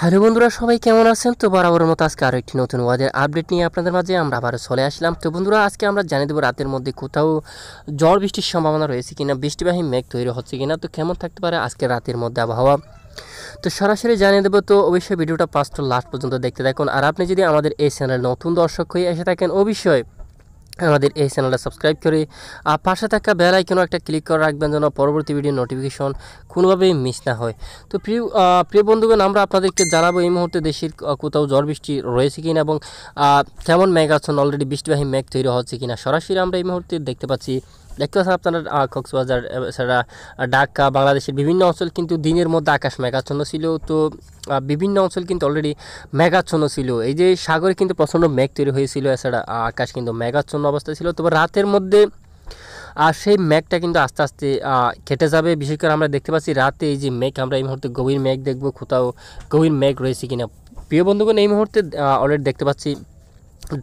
hello বন্ধুরা সবাই কেমন আছেন তো বরাবর মতো আজকে আরও একটি নতুন ওয়াদের আপডেট নিয়ে আপনাদের মাঝে আমরা আবারও চলে আসলাম তো বন্ধুরা আজকে আমরা জানিয়ে দেবো রাতের মধ্যে কোথাও ঝড় বৃষ্টির সম্ভাবনা রয়েছে কিনা বৃষ্টিবাহী মেঘ তৈরি হচ্ছে কিনা তো কেমন থাকতে পারে আজকে রাতের মধ্যে আবহাওয়া তো সরাসরি জানিয়ে দেবো তো অবশ্যই ভিডিওটা পাঁচটা লাস্ট পর্যন্ত দেখতে থাকুন আর আপনি যদি আমাদের এই চ্যানেল নতুন দর্শক হয়ে এসে থাকেন অবশ্যই আমাদের এই চ্যানেলটা সাবস্ক্রাইব করে আর পাশে থাকা বেল আইকনও একটা ক্লিক করে রাখবেন যেন পরবর্তী ভিডিও নোটিফিকেশন কোনোভাবেই মিস না হয় তো প্রিয় প্রিয় বন্ধুগণ আমরা আপনাদেরকে জানাবো এই মুহূর্তে দেশের কোথাও ঝড় বৃষ্টি রয়েছে কিনা এবং কেমন মেঘ আছেন অলরেডি বৃষ্টিবাহী মেঘ তৈরি হচ্ছে কিনা সরাসরি আমরা এই মুহূর্তে দেখতে পাচ্ছি দেখতে পাচ্ছেন আপনারা কক্সবাজার এছাড়া ঢাকা বাংলাদেশের বিভিন্ন অঞ্চল কিন্তু দিনের মধ্যে আকাশ মেঘাচ্ছন্ন ছিল তো বিভিন্ন অঞ্চল কিন্তু অলরেডি মেঘাচ্ছন্ন ছিল এই যে সাগরে কিন্তু প্রচণ্ড মেঘ তৈরি হয়েছিল এছাড়া আকাশ কিন্তু মেঘাচ্ছন্ন অবস্থায় ছিল তবে রাতের মধ্যে আর সেই মেঘটা কিন্তু আস্তে আস্তে কেটে যাবে বিশেষ করে আমরা দেখতে পাচ্ছি রাতে এই যে মেঘ আমরা এই মুহূর্তে গভীর মেঘ দেখবো কোথাও গভীর মেঘ রয়েছে কিনা প্রিয় বন্ধুগণ এই মুহূর্তে অলরেডি দেখতে পাচ্ছি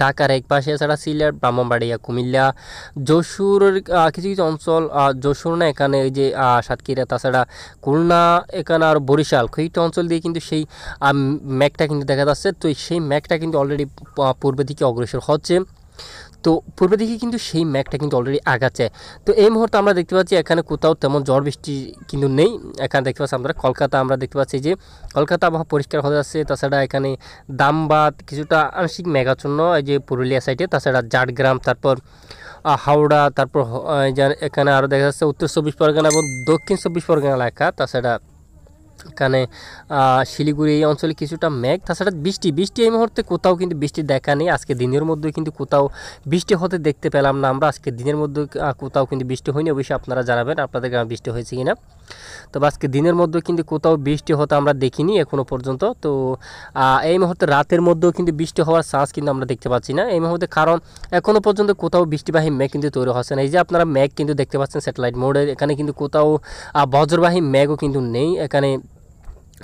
ঢাকার এক পাশে এছাড়া সিলেট ব্রাহ্মণবাড়িয়া কুমিল্লা যশোর কিছু কিছু অঞ্চল যশোর না এখানে এই যে সাতক্ষীরা তাছাড়া খুলনা এখানে আর বরিশাল কয়েকটা অঞ্চল দিয়ে কিন্তু সেই ম্যাগটা কিন্তু দেখা যাচ্ছে তো সেই ম্যাগটা কিন্তু অলরেডি পূর্বের দিকে অগ্রসর হচ্ছে তো পূর্ব দিকে কিন্তু সেই ম্যাগটা কিন্তু অলরেডি আগাচ্ছে তো এই মুহূর্তে আমরা দেখতে পাচ্ছি এখানে কোথাও তেমন ঝড় বৃষ্টি কিন্তু নেই এখানে দেখতে পাচ্ছি আমরা কলকাতা আমরা দেখতে পাচ্ছি যে কলকাতা আবহাওয়া পরিষ্কার হয়ে যাচ্ছে তাছাড়া এখানে দামবাদ কিছুটা আংশিক মেঘাচ্ছন্ন এই যে পুরুলিয়া সাইডে তাছাড়া জাটগ্রাম তারপর হাওড়া তারপর এখানে আরও দেখা যাচ্ছে উত্তর চব্বিশ পরগনা এবং দক্ষিণ চব্বিশ পরগনা এলাকা তাছাড়া কানে শিলিগুড়ি এই অঞ্চলে কিছুটা মেঘ তাছাড়া বৃষ্টি বৃষ্টি এই মুহূর্তে কোথাও কিন্তু বৃষ্টি দেখা নেই আজকে দিনের মধ্যে কিন্তু কোথাও বৃষ্টি হতে দেখতে পেলাম না আমরা আজকে দিনের মধ্যে কোথাও কিন্তু বৃষ্টি হয়নি অবশ্যই আপনারা জানাবেন আপনাদের গ্রামে বৃষ্টি হয়েছে কিনা তো আজকে দিনের মধ্যে কিন্তু কোথাও বৃষ্টি হতে আমরা দেখিনি এখনও পর্যন্ত তো এই মুহূর্তে রাতের মধ্যেও কিন্তু বৃষ্টি হওয়ার চান্স কিন্তু আমরা দেখতে পাচ্ছি না এই মুহূর্তে কারণ এখনও পর্যন্ত কোথাও বৃষ্টিবাহী মেঘ কিন্তু তৈরি হচ্ছে না এই যে আপনারা মেঘ কিন্তু দেখতে পাচ্ছেন স্যাটেলাইট মোড়ের এখানে কিন্তু কোথাও বজ্রবাহী মেঘও কিন্তু নেই এখানে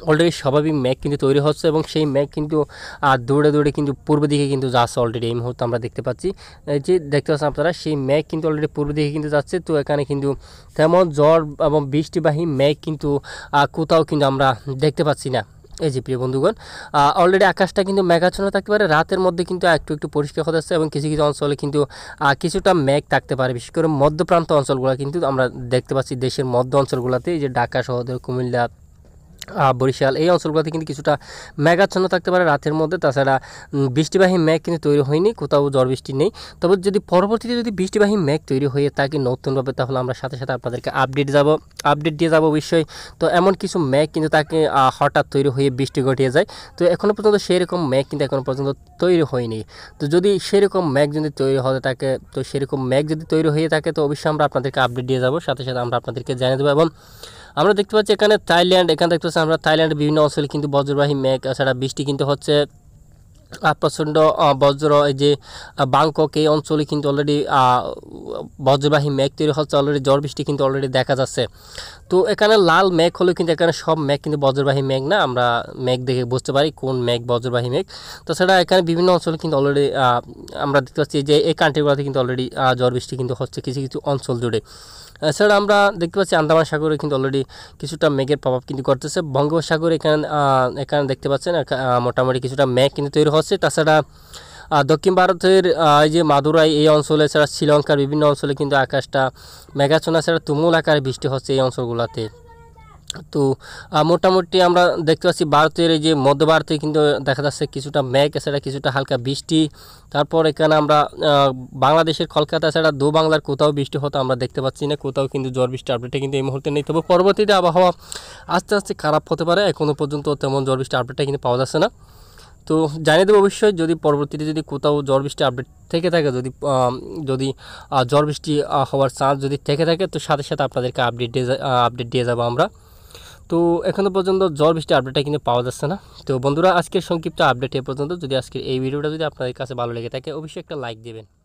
অলরেডি স্বাভাবিক ম্যাগ কিন্তু তৈরি হচ্ছে এবং সেই ম্যাগ কিন্তু দৌড়ে দৌড়ে কিন্তু পূর্ব দিকে কিন্তু যাচ্ছে অলরেডি এই মুহূর্তে আমরা দেখতে পাচ্ছি যে দেখতে পাচ্ছেন আপনারা সেই ম্যাগ কিন্তু অলরেডি পূর্ব দিকে কিন্তু যাচ্ছে তো এখানে কিন্তু তেমন জ্বর এবং বৃষ্টিবাহী ম্যাগ কিন্তু কোথাও কিন্তু আমরা দেখতে পাচ্ছি না এই যে প্রিয় বন্ধুগণ অলরেডি আকাশটা কিন্তু মেঘাচ্ছন্ন থাকতে পারে রাতের মধ্যে কিন্তু একটু একটু পরিষ্কার হতে আসছে এবং কিছু কিছু অঞ্চলে কিন্তু কিছুটা মেঘ থাকতে পারে বিশেষ করে মধ্যপ্রান্ত অঞ্চলগুলো কিন্তু আমরা দেখতে পাচ্ছি দেশের মধ্য অঞ্চলগুলোতে এই যে ঢাকা শহর কুমিল্লা বরিশাল এই অঞ্চলগুলোতে কিন্তু কিছুটা মেঘাচ্ছন্ন থাকতে পারে রাতের মধ্যে তাছাড়া বৃষ্টিবাহী মেঘ কিন্তু তৈরি হয়নি কোথাও ঝড় বৃষ্টি নেই তবে যদি পরবর্তীতে যদি বৃষ্টিবাহী মেঘ তৈরি হয়ে থাকে নতুনভাবে তাহলে আমরা সাথে সাথে আপনাদেরকে আপডেট যাব আপডেট দিয়ে যাব অবশ্যই তো এমন কিছু মেঘ কিন্তু তাকে হঠাৎ তৈরি হয়ে বৃষ্টি ঘটিয়ে যায় তো এখনও পর্যন্ত সেরকম মেঘ কিন্তু এখনও পর্যন্ত তৈরি হয়নি তো যদি সেরকম মেঘ যদি তৈরি হতে থাকে তো সেরকম মেঘ যদি তৈরি হয়ে থাকে তো অবশ্যই আমরা আপনাদেরকে আপডেট দিয়ে যাব সাথে সাথে আমরা আপনাদেরকে জানিয়ে দেবো এবং আমরা দেখতে পাচ্ছি এখানে থাইল্যান্ড এখানে দেখতে পাচ্ছি আমরা থাইল্যান্ডের বিভিন্ন অঞ্চলে কিন্তু বজ্রবাহী মেঘ ছাড়া বৃষ্টি কিন্তু হচ্ছে প্রচণ্ড বজ্র এই যে বাংকক এই অঞ্চলে কিন্তু অলরেডি বজ্রবাহী মেঘ তৈরি হচ্ছে অলরেডি ঝড় বৃষ্টি কিন্তু অলরেডি দেখা যাচ্ছে তো এখানে লাল মেঘ হলেও কিন্তু এখানে সব মেঘ কিন্তু বজ্রবাহী মেঘ না আমরা মেঘ দেখে বুঝতে পারি কোন মেঘ বজ্রবাহী মেঘ তাছাড়া এখানে বিভিন্ন অঞ্চলে কিন্তু অলরেডি আমরা দেখতে পাচ্ছি যে এই কান্ট্রিগুলোতে কিন্তু অলরেডি ঝড় বৃষ্টি কিন্তু হচ্ছে কিছু কিছু অঞ্চল জুড়ে এছাড়া আমরা দেখতে পাচ্ছি আন্দামান সাগরে কিন্তু অলরেডি কিছুটা মেঘের প্রভাব কিন্তু করতেছে বঙ্গোপসাগরে এখানে এখানে দেখতে পাচ্ছেন মোটামুটি কিছুটা মেঘ কিন্তু তৈরি হচ্ছে তাছাড়া দক্ষিণ ভারতের এই যে মাদুরাই এই অঞ্চলে ছাড়া শ্রীলঙ্কার বিভিন্ন অঞ্চলে কিন্তু আকাশটা মেঘাচনা ছাড়া তুমুল আকারে বৃষ্টি হচ্ছে এই অঞ্চলগুলোতে তো মোটামুটি আমরা দেখতে পাচ্ছি ভারতের এই যে মধ্য ভারতে কিন্তু দেখা যাচ্ছে কিছুটা মেঘ এছাড়া কিছুটা হালকা বৃষ্টি তারপর এখানে আমরা বাংলাদেশের কলকাতা ছাড়া দু বাংলার কোথাও বৃষ্টি হতো আমরা দেখতে পাচ্ছি না কোথাও কিন্তু জ্বর বৃষ্টি আপডেটে কিন্তু এই মুহূর্তে নেই তবে পরবর্তীতে আবহাওয়া আস্তে আস্তে খারাপ হতে পারে এখনও পর্যন্ত তেমন জ্বর বৃষ্টি আপডেটটা কিন্তু পাওয়া যাচ্ছে না তো জানিয়ে দেবো অবশ্যই যদি পরবর্তীতে যদি কোথাও ঝড় বৃষ্টি আপডেট থেকে থাকে যদি যদি ঝড় বৃষ্টি হওয়ার চান্স যদি থেকে থাকে তো সাথে সাথে আপনাদেরকে আপডেট দিয়ে আপডেট দিয়ে যাবো আমরা তো এখনও পর্যন্ত জ্বর বৃষ্টি আপডেটটা কিন্তু পাওয়া যাচ্ছে না তো বন্ধুরা আজকের সংক্ষিপ্ত আপডেট এ পর্যন্ত যদি আজকের এই ভিডিওটা যদি আপনাদের কাছে ভালো লেগে থাকে অবশ্যই একটা লাইক দেবেন